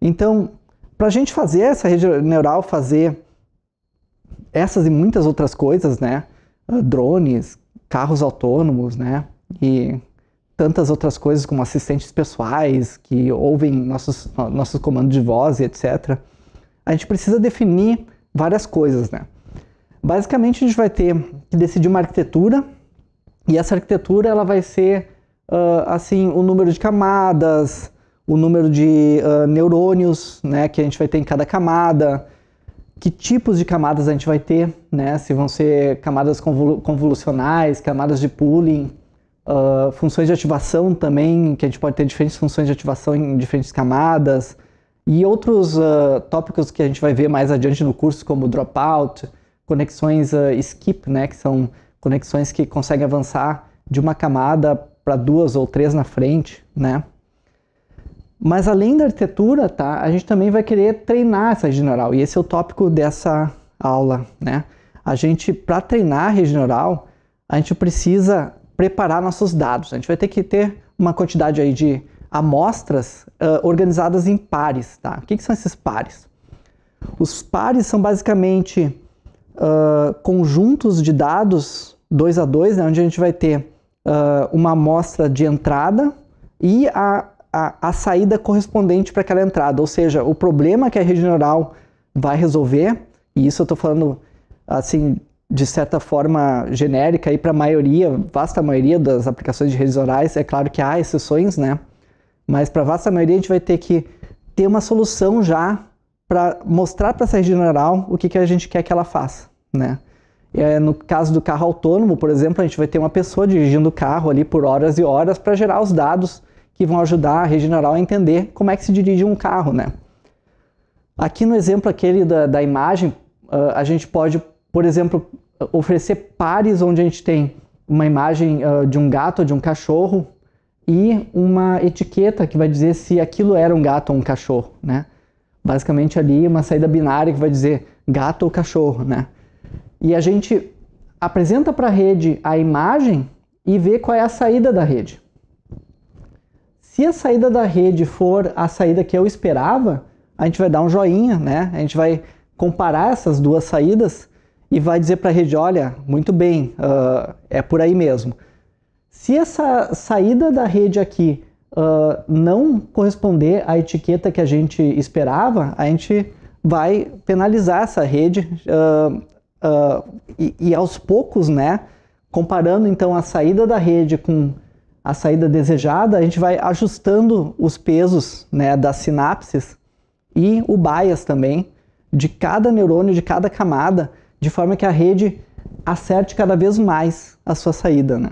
Então, para a gente fazer essa rede neural fazer essas e muitas outras coisas, né? Ah, drones, carros autônomos, né? E tantas outras coisas como assistentes pessoais que ouvem nossos, nossos comandos de voz e etc. A gente precisa definir várias coisas, né? Basicamente a gente vai ter que decidir uma arquitetura e essa arquitetura ela vai ser uh, assim o número de camadas, o número de uh, neurônios né, que a gente vai ter em cada camada, que tipos de camadas a gente vai ter, né? Se vão ser camadas convolucionais, camadas de pooling, uh, funções de ativação também, que a gente pode ter diferentes funções de ativação em diferentes camadas, e outros uh, tópicos que a gente vai ver mais adiante no curso, como dropout, conexões uh, skip, né? Que são conexões que conseguem avançar de uma camada para duas ou três na frente, né? Mas além da arquitetura, tá? A gente também vai querer treinar essa rede neural e esse é o tópico dessa aula, né? A gente para treinar a rede neural, a gente precisa preparar nossos dados. A gente vai ter que ter uma quantidade aí de amostras uh, organizadas em pares, tá? O que, que, são esses pares? Os pares são basicamente uh, conjuntos de dados dois a dois, né? Onde a gente vai ter uh, uma amostra de entrada e a a, a saída correspondente para aquela entrada, ou seja, o problema que a rede neural vai resolver, e isso eu estou falando assim de certa forma genérica aí para a maioria, vasta maioria das aplicações de redes neurais, é claro que há exceções, né? Mas para a vasta maioria a gente vai ter que ter uma solução já para mostrar para essa rede neural o que, que a gente quer que ela faça, né? no caso do carro autônomo, por exemplo, a gente vai ter uma pessoa dirigindo o carro ali por horas e horas para gerar os dados que vão ajudar a neural a entender como é que se dirige um carro, né? Aqui no exemplo aquele da, da imagem, uh, a gente pode, por exemplo, oferecer pares onde a gente tem uma imagem uh, de um gato ou de um cachorro e uma etiqueta que vai dizer se aquilo era um gato ou um cachorro, né? Basicamente ali uma saída binária que vai dizer gato ou cachorro, né? E a gente apresenta para a rede a imagem e vê qual é a saída da rede. Se a saída da rede for a saída que eu esperava, a gente vai dar um joinha, né? A gente vai comparar essas duas saídas e vai dizer para a rede, olha, muito bem, uh, é por aí mesmo. Se essa saída da rede aqui uh, não corresponder à etiqueta que a gente esperava, a gente vai penalizar essa rede uh, e, e aos poucos, né? Comparando então a saída da rede com a saída desejada, a gente vai ajustando os pesos né, das sinapses e o bias também de cada neurônio, de cada camada, de forma que a rede acerte cada vez mais a sua saída. Né?